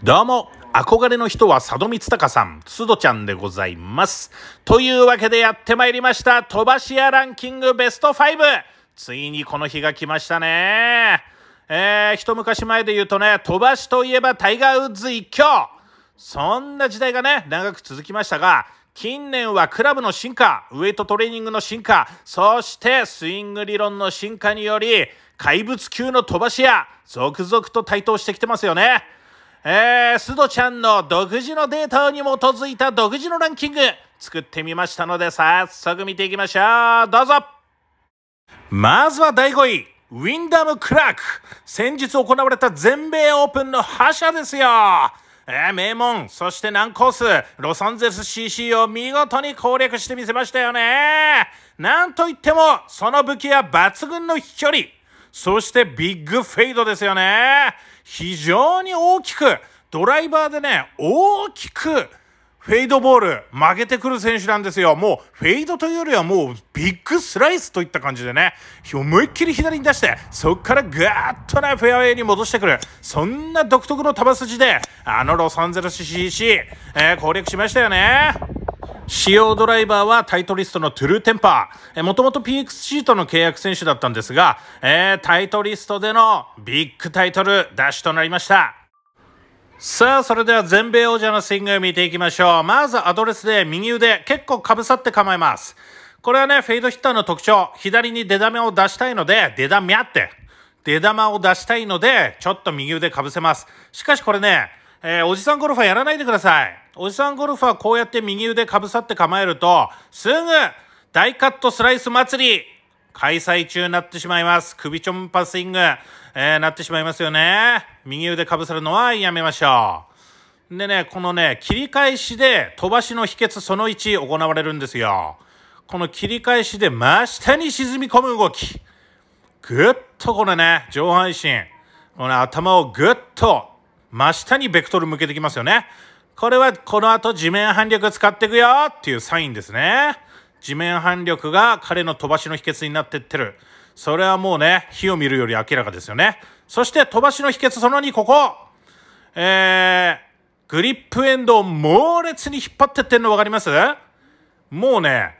どうも、憧れの人は佐渡光隆さん、須戸ちゃんでございます。というわけでやってまいりました、飛ばし屋ランキングベスト 5! ついにこの日が来ましたね。えー、一昔前で言うとね、飛ばしといえばタイガー・ウッズ一挙そんな時代がね、長く続きましたが、近年はクラブの進化、ウエイトトレーニングの進化、そしてスイング理論の進化により、怪物級の飛ばし屋、続々と台頭してきてますよね。えー、須藤ちゃんの独自のデータに基づいた独自のランキング作ってみましたので早速見ていきましょうどうぞまずは第5位ウィンダム・クラーク先日行われた全米オープンの覇者ですよえー、名門、そして難コース、ロサンゼルス CC を見事に攻略してみせましたよね。なんといっても、その武器は抜群の飛距離。そしてビッグフェイドですよね。非常に大きく、ドライバーでね、大きく、フェードボール曲げてくる選手なんですよ。もうフェードというよりはもうビッグスライスといった感じでね、思いっきり左に出して、そこからガーッとね、フェアウェイに戻してくる。そんな独特の球筋で、あのロサンゼルス CC、えー、攻略しましたよね。使用ドライバーはタイトリストのトゥルーテンパー。え、もともと PXC との契約選手だったんですが、えー、タイトリストでのビッグタイトル出しとなりました。さあ、それでは全米王者のスイングを見ていきましょう。まずアドレスで右腕、結構かぶさって構えます。これはね、フェードヒッターの特徴。左に出玉を出したいので、出玉やって。出玉を出したいので、ちょっと右腕かぶせます。しかしこれね、えー、おじさんゴルファーやらないでください。おじさんゴルフはこうやって右腕かぶさって構えると、すぐ大カットスライス祭り開催中になってしまいます。首ちょんパスイング、えー、なってしまいますよね。右腕かぶさるのはやめましょう。でね、このね、切り返しで飛ばしの秘訣その1行われるんですよ。この切り返しで真下に沈み込む動き。ぐっとこのね、上半身、この、頭をぐっと真下にベクトル向けてきますよね。これはこの後地面反力使っていくよっていうサインですね。地面反力が彼の飛ばしの秘訣になってってる。それはもうね、火を見るより明らかですよね。そして飛ばしの秘訣その2、ここ。えー、グリップエンドを猛烈に引っ張ってってんの分かりますもうね、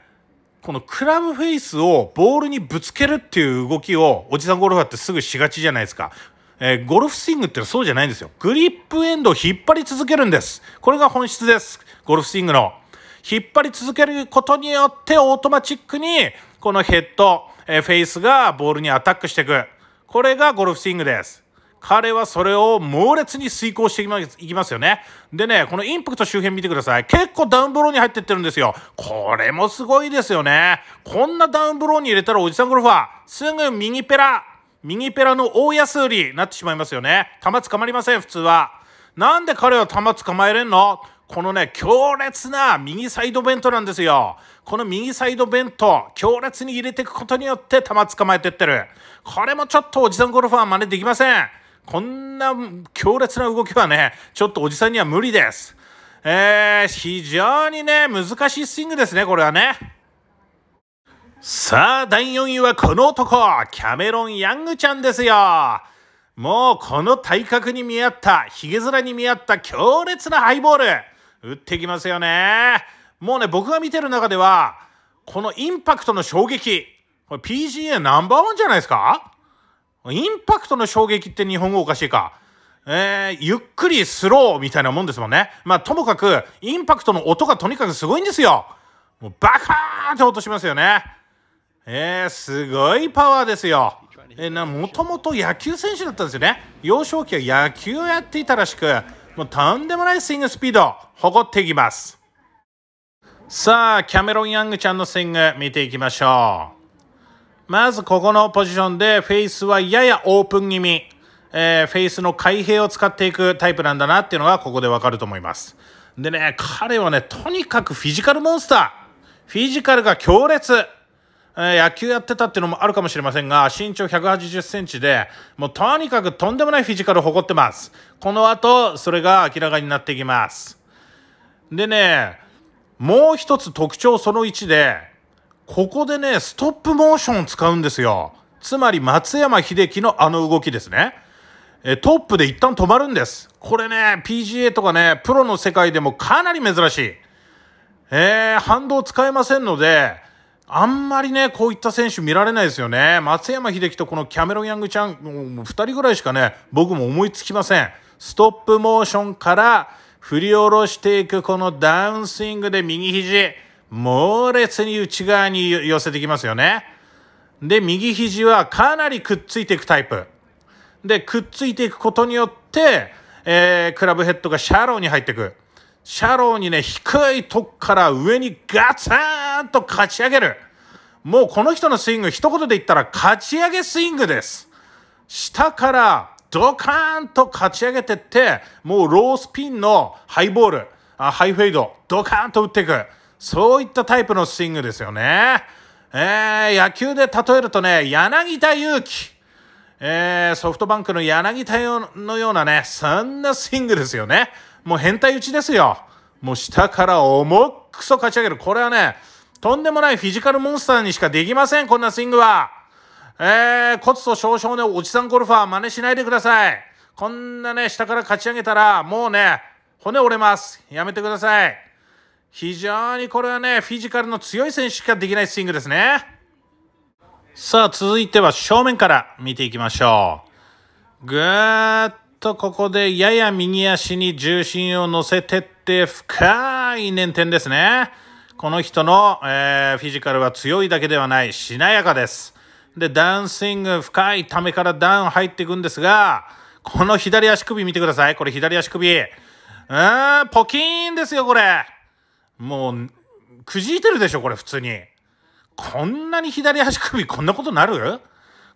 このクラブフェイスをボールにぶつけるっていう動きをおじさんゴルファーってすぐしがちじゃないですか。えー、ゴルフスイングってそうじゃないんですよ。グリップエンドを引っ張り続けるんです。これが本質です。ゴルフスイングの。引っ張り続けることによってオートマチックにこのヘッド、えー、フェイスがボールにアタックしていく。これがゴルフスイングです。彼はそれを猛烈に遂行していきますよね。でね、このインパクト周辺見てください。結構ダウンブローに入ってってるんですよ。これもすごいですよね。こんなダウンブローに入れたらおじさんゴルファー、すぐ右ペラ、右ペラの大安売りになってしまいますよね。弾捕まりません、普通は。なんで彼は弾捕まえれんのこのね、強烈な右サイドベントなんですよ。この右サイドベント、強烈に入れていくことによって弾捕まえてってる。これもちょっとおじさんゴルファー真似できません。こんな強烈な動きはね、ちょっとおじさんには無理です。えー、非常にね、難しいスイングですね、これはね。さあ、第4位はこの男、キャメロン・ヤングちゃんですよ。もうこの体格に見合った、ヒゲ面に見合った強烈なハイボール、打ってきますよね。もうね、僕が見てる中では、このインパクトの衝撃、これ PGA ナンバーワンじゃないですかインパクトの衝撃って日本語おかしいか。えー、ゆっくりスローみたいなもんですもんね。まあ、ともかく、インパクトの音がとにかくすごいんですよ。もうバカーンって音しますよね。えー、すごいパワーですよ。えー、なもともと野球選手だったんですよね。幼少期は野球をやっていたらしく、もうとんでもないスイングスピードを誇っていきます。さあ、キャメロン・ヤングちゃんのスイング見ていきましょう。まずここのポジションでフェイスはややオープン気味。えー、フェイスの開閉を使っていくタイプなんだなっていうのがここでわかると思います。でね、彼はね、とにかくフィジカルモンスター。フィジカルが強烈。え野球やってたっていうのもあるかもしれませんが、身長180センチで、もうとにかくとんでもないフィジカルを誇ってます。この後、それが明らかになっていきます。でね、もう一つ特徴その1で、ここでね、ストップモーションを使うんですよ。つまり松山英樹のあの動きですね。えトップで一旦止まるんです。これね、PGA とかね、プロの世界でもかなり珍しい。えー、反動使えませんので、あんまりね、こういった選手見られないですよね。松山英樹とこのキャメロン・ヤングちゃん、もう2人ぐらいしかね、僕も思いつきません。ストップモーションから振り下ろしていくこのダウンスイングで右肘、猛烈に内側に寄せてきますよね。で、右肘はかなりくっついていくタイプ。で、くっついていくことによって、えー、クラブヘッドがシャローに入っていく。シャローにね、低いとこから上にガツーンと勝ち上げる。もうこの人のスイング、一言で言ったら、勝ち上げスイングです。下からドカーンと勝ち上げてって、もうロースピンのハイボール、あハイフェイド、ドカーンと打っていく。そういったタイプのスイングですよね。えー、野球で例えるとね、柳田悠岐。えー、ソフトバンクの柳田のようなね、そんなスイングですよね。もう変態打ちですよ。もう下から重くそ勝ち上げる。これはね、とんでもないフィジカルモンスターにしかできません、こんなスイングは。えー、コツと少々のおじさんゴルファー真似しないでください。こんなね、下から勝ち上げたら、もうね、骨折れます。やめてください。非常にこれはね、フィジカルの強い選手しかできないスイングですね。さあ、続いては正面から見ていきましょう。ぐーっとここでやや右足に重心を乗せてって深い捻転ですね。この人の、えー、フィジカルは強いだけではないしなやかです。で、ダンスイング深いためからダウン入っていくんですが、この左足首見てください。これ左足首。うーん、ポキーンですよ、これ。もう、くじいてるでしょ、これ、普通に。こんなに左足首、こんなことなる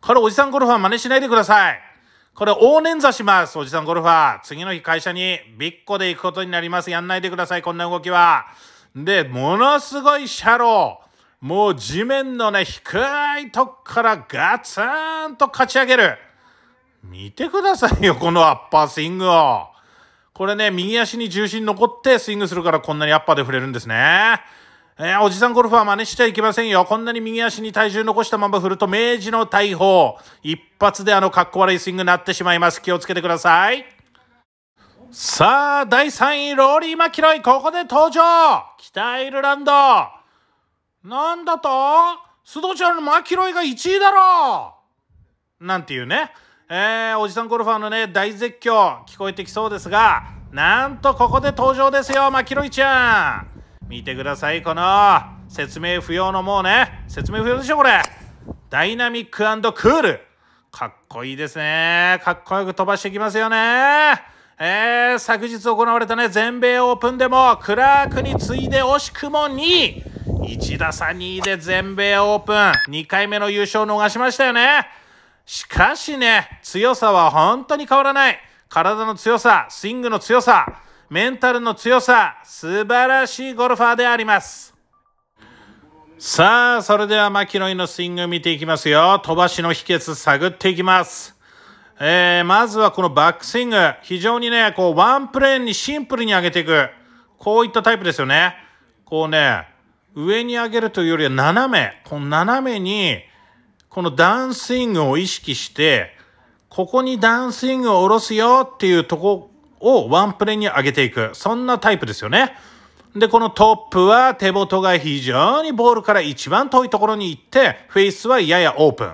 これ、おじさんゴルファー真似しないでください。これ大捻挫します。おじさんゴルファー。次の日会社にビッコで行くことになります。やんないでください。こんな動きは。で、ものすごいシャロー。もう地面のね、低いとこからガツンと勝ち上げる。見てくださいよ、このアッパースイングを。これね、右足に重心残ってスイングするからこんなにアッパーで振れるんですね。えー、おじさんゴルフは真似しちゃいけませんよ。こんなに右足に体重残したまま振ると明治の大砲。一発であのかっこ悪いスイングになってしまいます。気をつけてください。さあ、第3位、ローリー・マキロイ、ここで登場北アイルランドなんだと須藤ちゃんのマキロイが1位だろうなんていうね。えー、おじさんゴルファーのね、大絶叫聞こえてきそうですが、なんとここで登場ですよ、マキロイちゃん見てください、この説明不要のもうね、説明不要でしょ、これ。ダイナミッククール。かっこいいですね。かっこよく飛ばしてきますよね。えー、昨日行われたね、全米オープンでも、クラークに次いで惜しくも2位。1打差2位で全米オープン。2回目の優勝を逃しましたよね。しかしね、強さは本当に変わらない。体の強さ、スイングの強さ、メンタルの強さ、素晴らしいゴルファーであります。さあ、それではマキロイのスイング見ていきますよ。飛ばしの秘訣探っていきます。えー、まずはこのバックスイング。非常にね、こう、ワンプレーンにシンプルに上げていく。こういったタイプですよね。こうね、上に上げるというよりは斜め。この斜めに、このダウンスイングを意識して、ここにダウンスイングを下ろすよっていうとこをワンプレーに上げていく。そんなタイプですよね。で、このトップは手元が非常にボールから一番遠いところに行って、フェイスはややオープン。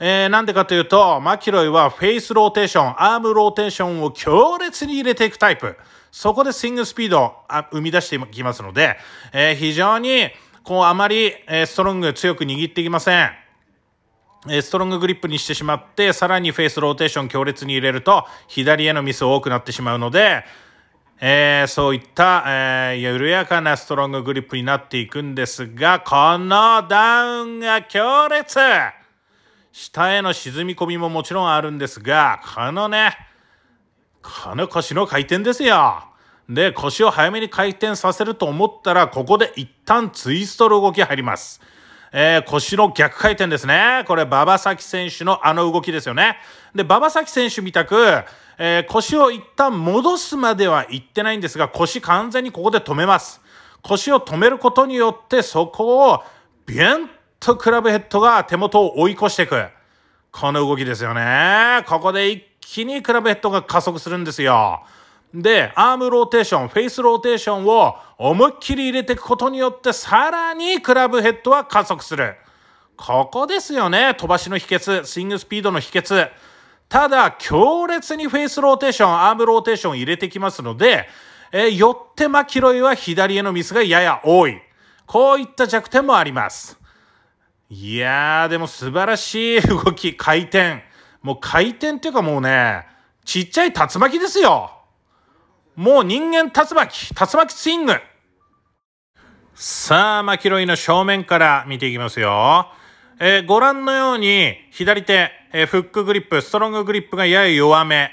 えー、なんでかというと、マキロイはフェイスローテーション、アームローテーションを強烈に入れていくタイプ。そこでスイングスピードを生み出していきますので、えー、非常に、こう、あまり、えストロング強く握っていきません。ストロンググリップにしてしまって、さらにフェースローテーション強烈に入れると、左へのミス多くなってしまうので、えー、そういった、えー、緩やかなストロンググリップになっていくんですが、このダウンが強烈下への沈み込みももちろんあるんですが、このね、この腰の回転ですよ。で、腰を早めに回転させると思ったら、ここで一旦ツイストの動き入ります。えー、腰の逆回転ですね。これ、馬場咲選手のあの動きですよね。で、馬場咲選手みたく、えー、腰を一旦戻すまでは行ってないんですが、腰完全にここで止めます。腰を止めることによって、そこをビュンとクラブヘッドが手元を追い越していく。この動きですよね。ここで一気にクラブヘッドが加速するんですよ。で、アームローテーション、フェイスローテーションを思いっきり入れていくことによって、さらにクラブヘッドは加速する。ここですよね。飛ばしの秘訣、スイングスピードの秘訣。ただ、強烈にフェイスローテーション、アームローテーション入れてきますので、えー、よってマキロイは左へのミスがやや多い。こういった弱点もあります。いやー、でも素晴らしい動き、回転。もう回転っていうかもうね、ちっちゃい竜巻ですよ。もう人間竜巻、竜巻スイング。さあ、マキロイの正面から見ていきますよ。えー、ご覧のように、左手、えー、フックグリップ、ストロンググリップがやや弱め。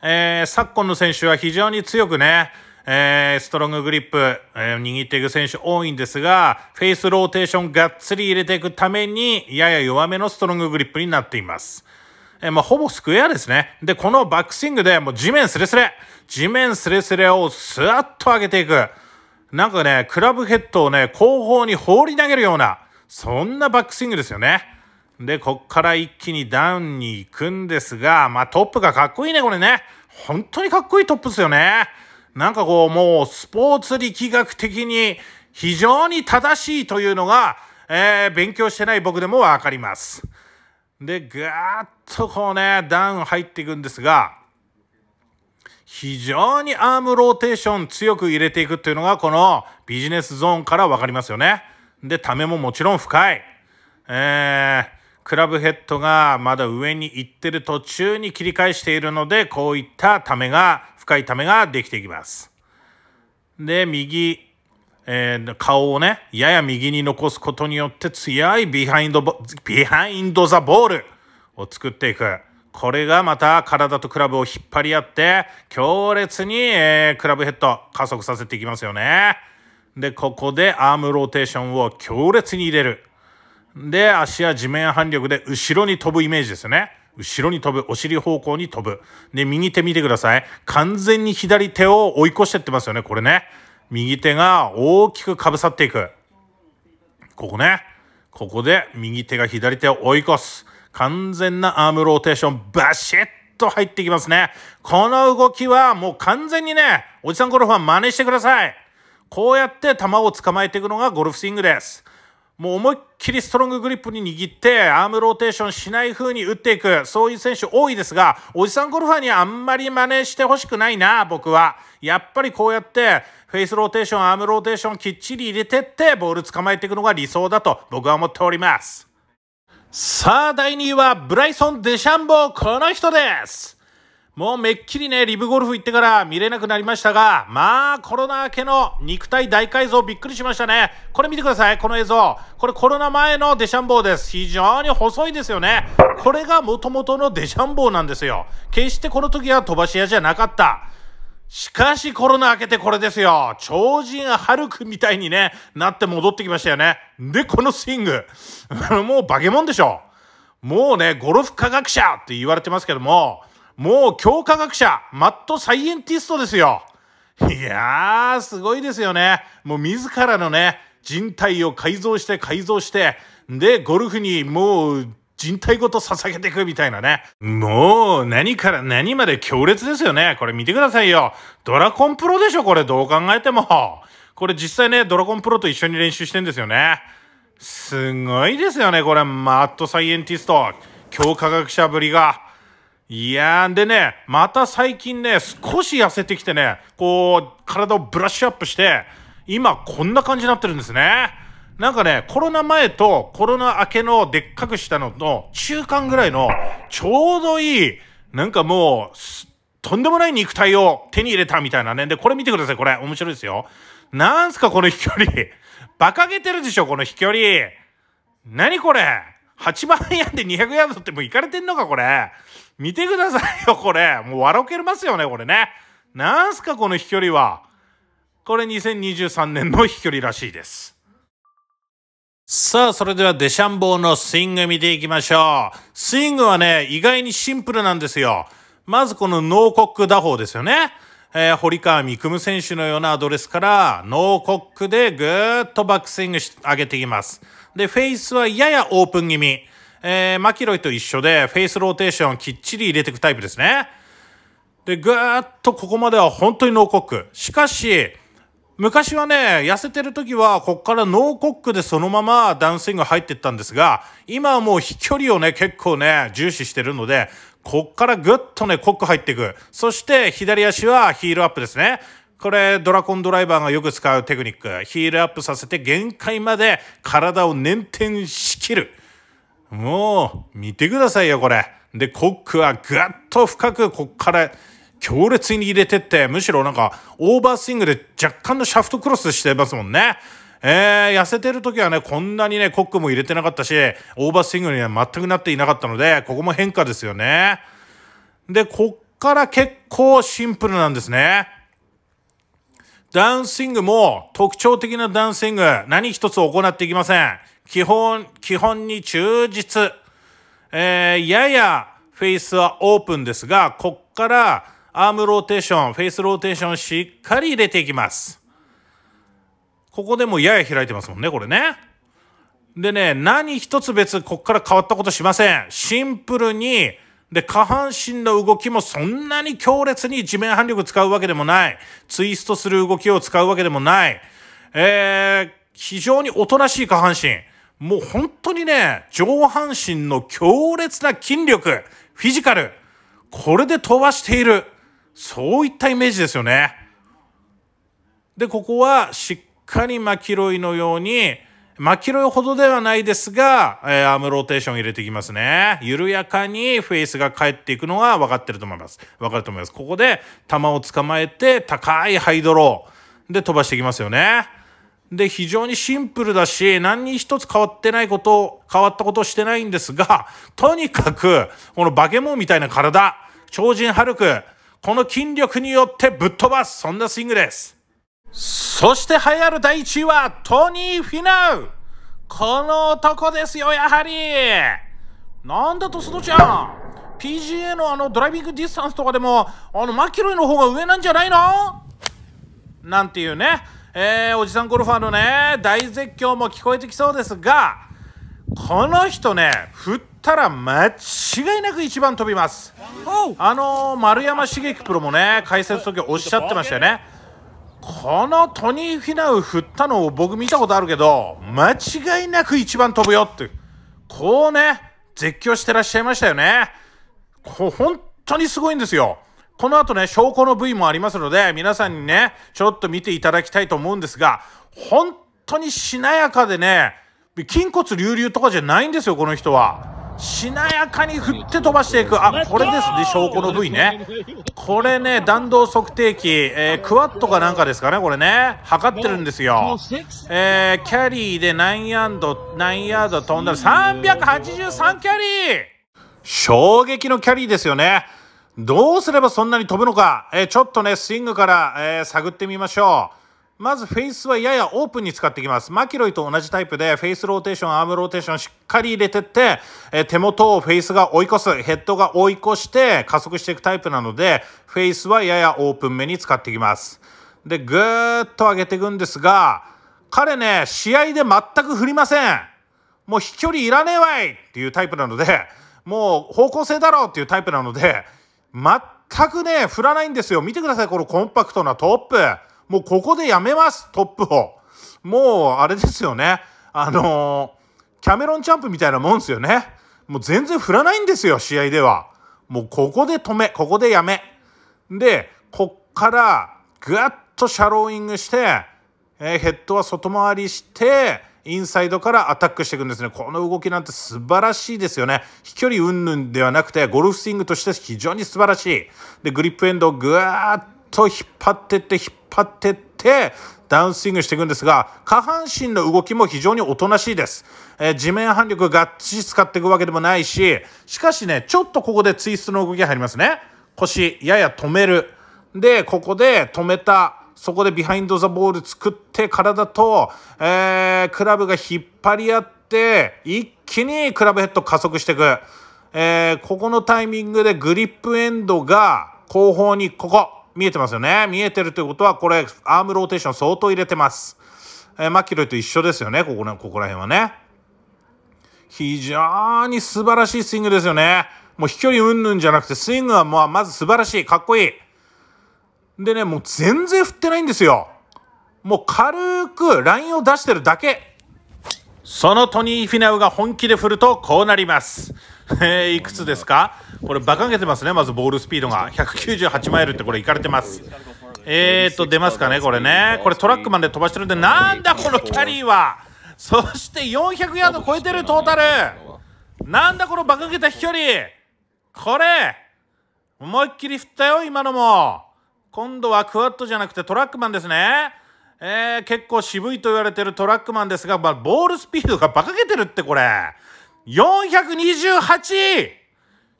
えー、昨今の選手は非常に強くね、えー、ストロンググリップ、えー、握っていく選手多いんですが、フェイスローテーションがっつり入れていくために、やや弱めのストロンググリップになっています。えー、まあ、ほぼスクエアですね。で、このバックスイングでもう地面スレスレ、地面スレスレをスワッと上げていく。なんかね、クラブヘッドをね、後方に放り投げるような、そんなバックスイングですよね。で、こっから一気にダウンに行くんですが、まあ、トップがかっこいいね、これね。本当にかっこいいトップですよね。なんかこう、もうスポーツ力学的に非常に正しいというのが、えー、勉強してない僕でもわかります。でガーッとこうねダウン入っていくんですが非常にアームローテーション強く入れていくっていうのがこのビジネスゾーンから分かりますよね。で、ためももちろん深い。えー、クラブヘッドがまだ上に行ってる途中に切り返しているので、こういったためが、深いためができていきます。で、右、えー、顔をね、やや右に残すことによって強いビハインド、ビハインドザボールを作っていく。これがまた体とクラブを引っ張り合って、強烈に、えー、クラブヘッド加速させていきますよね。で、ここでアームローテーションを強烈に入れる。で、足や地面反力で後ろに飛ぶイメージですよね。後ろに飛ぶ、お尻方向に飛ぶ。で、右手見てください。完全に左手を追い越してってますよね、これね。右手が大きくかぶさっていく。ここね。ここで右手が左手を追い越す。完全なアームローテーション、バシッと入ってきますね。この動きはもう完全にね、おじさんゴルファー真似してください。こうやって球を捕まえていくのがゴルフスイングです。もう思いっきりストロンググリップに握ってアームローテーションしない風に打っていく、そういう選手多いですが、おじさんゴルファーにあんまり真似してほしくないな、僕は。やっぱりこうやってフェイスローテーション、アームローテーションきっちり入れてって、ボール捕まえていくのが理想だと僕は思っております。さあ、第2位はブライソン・デシャンボー、この人ですもうめっきりね、リブゴルフ行ってから見れなくなりましたが、まあコロナ明けの肉体大改造びっくりしましたね。これ見てください、この映像。これコロナ前のデシャンボーです。非常に細いですよね。これが元々のデシャンボーなんですよ。決してこの時は飛ばし屋じゃなかった。しかしコロナ明けてこれですよ。超人ハルクみたいにね、なって戻ってきましたよね。で、このスイング。もう化け物でしょ。もうね、ゴルフ科学者って言われてますけども、もう強科学者、マットサイエンティストですよ。いやー、すごいですよね。もう自らのね、人体を改造して改造して、で、ゴルフにもう人体ごと捧げていくみたいなね。もう、何から何まで強烈ですよね。これ見てくださいよ。ドラコンプロでしょ、これ。どう考えても。これ実際ね、ドラコンプロと一緒に練習してんですよね。すごいですよね、これ。マッドサイエンティスト。強科学者ぶりが。いやー、でね、また最近ね、少し痩せてきてね、こう、体をブラッシュアップして、今こんな感じになってるんですね。なんかね、コロナ前とコロナ明けのでっかくしたのの中間ぐらいのちょうどいい、なんかもう、とんでもない肉体を手に入れたみたいなね。で、これ見てください、これ。面白いですよ。なんすか、この飛距離。馬鹿げてるでしょ、この飛距離。何これ ?8 万円で200ヤードってもういかれてんのか、これ。見てくださいよ、これ。もう笑けるますよね、これね。なんすか、この飛距離は。これ2023年の飛距離らしいです。さあ、それではデシャンボーのスイング見ていきましょう。スイングはね、意外にシンプルなんですよ。まずこのノーコック打法ですよね。えー、堀川三久夢選手のようなアドレスから、ノーコックでぐーっとバックスイングし上げていきます。で、フェイスはややオープン気味。えー、マキロイと一緒で、フェイスローテーションをきっちり入れていくタイプですね。で、ぐーっとここまでは本当にノーコック。しかし、昔はね、痩せてる時は、こっからノーコックでそのままダウンスイング入ってったんですが、今はもう飛距離をね、結構ね、重視してるので、こっからぐっとね、コック入っていく。そして、左足はヒールアップですね。これ、ドラコンドライバーがよく使うテクニック。ヒールアップさせて限界まで体を捻転しきる。もう、見てくださいよ、これ。で、コックはぐっと深く、こっから強烈に入れてって、むしろなんか、オーバースイングで若干のシャフトクロスしてますもんね。えー、痩せてる時はね、こんなにね、コックも入れてなかったし、オーバースイングには全くなっていなかったので、ここも変化ですよね。で、こっから結構シンプルなんですね。ダウンスイングも特徴的なダンスイング、何一つ行っていきません。基本、基本に忠実。えー、ややフェイスはオープンですが、こっからアームローテーション、フェイスローテーションしっかり入れていきます。ここでもやや開いてますもんね、これね。でね、何一つ別、こっから変わったことしません。シンプルに、で、下半身の動きもそんなに強烈に地面反力使うわけでもない。ツイストする動きを使うわけでもない。えー、非常におとなしい下半身。もう本当にね、上半身の強烈な筋力、フィジカル、これで飛ばしている。そういったイメージですよね。で、ここはしっかりマキロイのように、マキロイほどではないですが、えー、アームローテーション入れていきますね。緩やかにフェイスが返っていくのが分かってると思います。分かると思います。ここで球を捕まえて高いハイドローで飛ばしていきますよね。で、非常にシンプルだし、何に一つ変わってないこと、変わったことしてないんですが、とにかく、この化け物みたいな体、超人ハルク、この筋力によってぶっ飛ばす、そんなスイングです。そして流行る第1位は、トニー・フィナウこの男ですよ、やはりなんだとすのちゃん PGA のあのドライビングディスタンスとかでも、あのマキロイの方が上なんじゃないのなんていうね、えー、おじさんゴルファーのね、大絶叫も聞こえてきそうですが、この人ね振ったら間違いなく一番飛びますあのー、丸山茂樹プロもね解説の時おっしゃってましたよねこのトニー・フィナウ振ったのを僕見たことあるけど間違いなく一番飛ぶよってこうね絶叫してらっしゃいましたよねこ本当にすごいんですよこの後ね証拠の部位もありますので皆さんにねちょっと見ていただきたいと思うんですが本当にしなやかでね筋骨隆々とかじゃないんですよ、この人は。しなやかに振って飛ばしていく。あ、これですね、証拠の部位ね。これね、弾道測定器、えー、クワットかなんかですかね、これね。測ってるんですよ。えー、キャリーで何ヤード、何ヤード飛んだら383キャリー衝撃のキャリーですよね。どうすればそんなに飛ぶのか。えー、ちょっとね、スイングから、え探ってみましょう。まずフェイスはややオープンに使っていきます。マキロイと同じタイプでフェイスローテーション、アームローテーションしっかり入れてって、え手元をフェイスが追い越す、ヘッドが追い越して加速していくタイプなので、フェイスはややオープンめに使っていきます。で、ぐーっと上げていくんですが、彼ね、試合で全く振りません。もう飛距離いらねえわいっていうタイプなので、もう方向性だろうっていうタイプなので、全くね、振らないんですよ。見てください、このコンパクトなトップ。もうここでやめます、トップを。もう、あれですよね。あのー、キャメロンチャンプみたいなもんですよね。もう全然振らないんですよ、試合では。もうここで止め、ここでやめ。で、こっから、ぐわっとシャローイングして、えー、ヘッドは外回りして、インサイドからアタックしていくんですね。この動きなんて素晴らしいですよね。飛距離云々ではなくて、ゴルフスイングとして非常に素晴らしい。で、グリップエンドをぐーっと引っ張ってって引っ張ってってダウンスイングしていくんですが下半身の動きも非常におとなしいです、えー、地面反力がっちり使っていくわけでもないししかしねちょっとここでツイストの動きが入りますね腰やや止めるでここで止めたそこでビハインド・ザ・ボール作って体と、えー、クラブが引っ張り合って一気にクラブヘッド加速していく、えー、ここのタイミングでグリップエンドが後方にここ見えてますよね。見えてるということは、これ、アームローテーション相当入れてます。えー、マキロイと一緒ですよね、ここの、ここら辺はね。非常に素晴らしいスイングですよね。もう飛距離うんぬんじゃなくて、スイングはまあまず素晴らしい、かっこいい。でね、もう全然振ってないんですよ。もう軽くラインを出してるだけ。そのトニー・フィナウが本気で振るとこうなります。えー、いくつですかこれ、馬鹿げてますね、まずボールスピードが。198マイルって、これ、いかれてます。えーと、出ますかね、これね。これ、トラックマンで飛ばしてるんで、なんだ、このキャリーは。そして400ヤード超えてる、トータル。なんだ、この馬鹿げた飛距離。これ、思いっきり振ったよ、今のも。今度はクワットじゃなくてトラックマンですね。えー、結構渋いと言われてるトラックマンですが、まあ、ボールスピードが馬鹿げてるって、これ。428!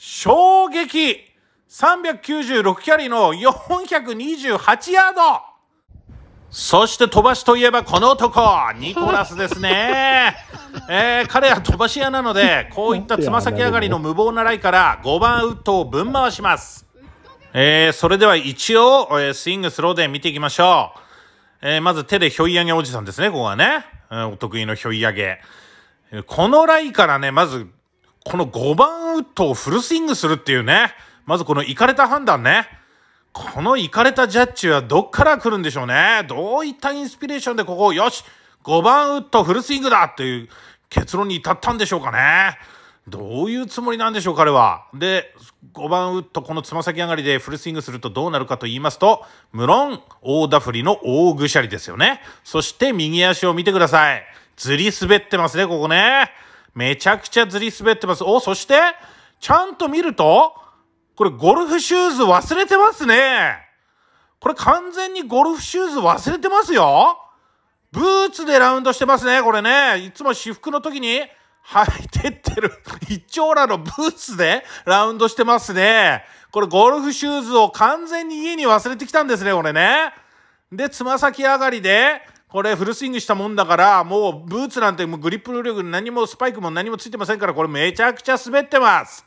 衝撃 !396 キャリーの428ヤードそして飛ばしといえばこの男、ニコラスですね。えー、彼は飛ばし屋なので、こういったつま先上がりの無謀なライから5番ウッドを分回します。えー、それでは一応、えー、スイングスローで見ていきましょう。えー、まず手でひょい上げおじさんですね、ここはね。うん、お得意のひょい上げ。このライからね、まずこの5番ウッドをフルスイングするっていうね。まずこのいかれた判断ね。このいかれたジャッジはどっから来るんでしょうね。どういったインスピレーションでここを、よし !5 番ウッドフルスイングだっていう結論に至ったんでしょうかね。どういうつもりなんでしょう、彼は。で、5番ウッド、このつま先上がりでフルスイングするとどうなるかと言いますと、無論、大ダ振りの大ぐしゃりですよね。そして、右足を見てください。ずり滑ってますね、ここね。めちゃくちゃずり滑ってます。お、そして、ちゃんと見ると、これゴルフシューズ忘れてますね。これ完全にゴルフシューズ忘れてますよ。ブーツでラウンドしてますね、これね。いつも私服の時に履いてってる一丁羅のブーツでラウンドしてますね。これゴルフシューズを完全に家に忘れてきたんですね、これね。で、つま先上がりで、これフルスイングしたもんだから、もうブーツなんてもうグリップ力何もスパイクも何もついてませんから、これめちゃくちゃ滑ってます。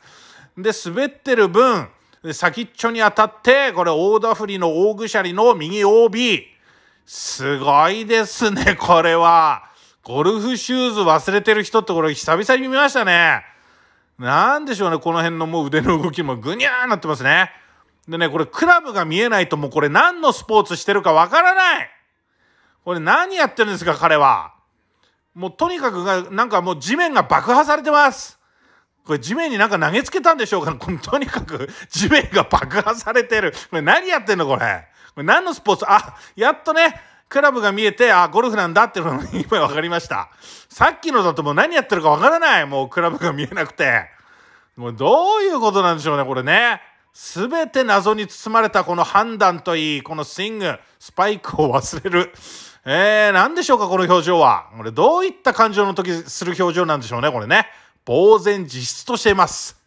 で、滑ってる分、先っちょに当たって、これ大ダフリの大ぐしゃりの右 OB。すごいですね、これは。ゴルフシューズ忘れてる人ってこれ久々に見ましたね。なんでしょうね、この辺のもう腕の動きもぐにゃーなってますね。でね、これクラブが見えないともうこれ何のスポーツしてるかわからないこれ何やってるんですか、彼は。もうとにかくが、なんかもう地面が爆破されてます。これ地面になんか投げつけたんでしょうかこのとにかく地面が爆破されてる。これ何やってんのこれ。これ何のスポーツあ、やっとね、クラブが見えて、あ、ゴルフなんだっていうのが今分かりました。さっきのだともう何やってるか分からない。もうクラブが見えなくて。もうどういうことなんでしょうね、これね。すべて謎に包まれたこの判断といい、このスイング、スパイクを忘れる。えー、何でしょうか、この表情は。これ、どういった感情の時する表情なんでしょうね、これね。呆然自失としています。